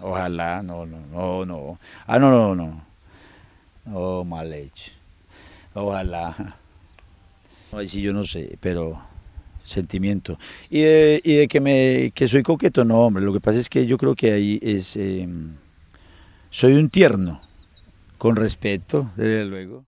Ojalá, no, no, no, no. Ah, no, no, no. No, mal hecho. Ojalá. Ay, sí, yo no sé, pero sentimiento. Y de, y de que, me, que soy coqueto, no, hombre. Lo que pasa es que yo creo que ahí es... Em, soy un tierno, con respeto, desde luego.